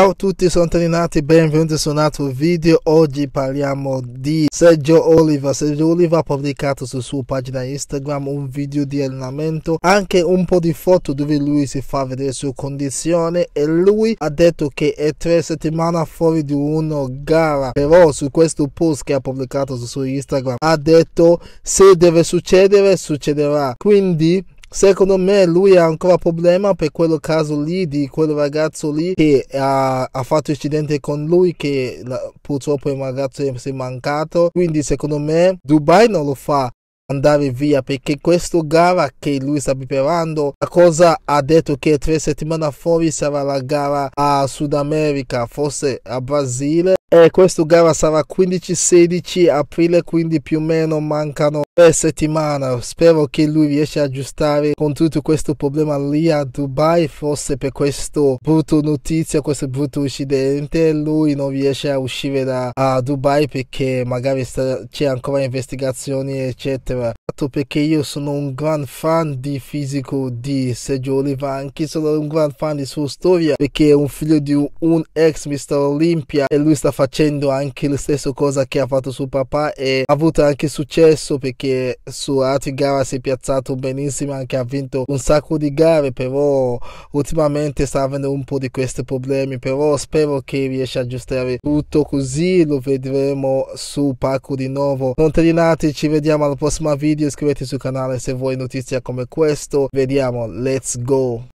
Ciao a tutti, sono Trinati, benvenuti su un altro video. Oggi parliamo di Sergio Oliva. Sergio Oliva ha pubblicato su sua pagina Instagram un video di allenamento, anche un po' di foto dove lui si fa vedere la sua condizione e lui ha detto che è tre settimane fuori di una gara. Però su questo post che ha pubblicato su suo Instagram ha detto se deve succedere, succederà. Quindi Secondo me lui ha ancora problema per quel caso lì di quel ragazzo lì che ha, ha fatto incidente con lui che la, purtroppo il ragazzo si è mancato. Quindi secondo me Dubai non lo fa andare via perché questo gara che lui sta preparando la cosa ha detto che tre settimane fuori sarà la gara a Sud America forse a Brasile e questa gara sarà 15-16 aprile quindi più o meno mancano tre settimane. spero che lui riesca a aggiustare con tutto questo problema lì a Dubai forse per questa brutta notizia questo brutto incidente lui non riesce a uscire da a Dubai perché magari c'è ancora investigazioni eccetera perché io sono un gran fan di fisico di Sergio Oliva anche sono un gran fan di sua storia perché è un figlio di un, un ex Mr. Olympia e lui sta facendo facendo anche la stessa cosa che ha fatto suo papà e ha avuto anche successo perché su altre gare si è piazzato benissimo, anche ha vinto un sacco di gare, però ultimamente sta avendo un po' di questi problemi, però spero che riesca a aggiustare tutto così, lo vedremo su palco di nuovo. Non terminate, ci vediamo al prossimo video, iscrivetevi sul canale se vuoi notizie come questo, vediamo, let's go!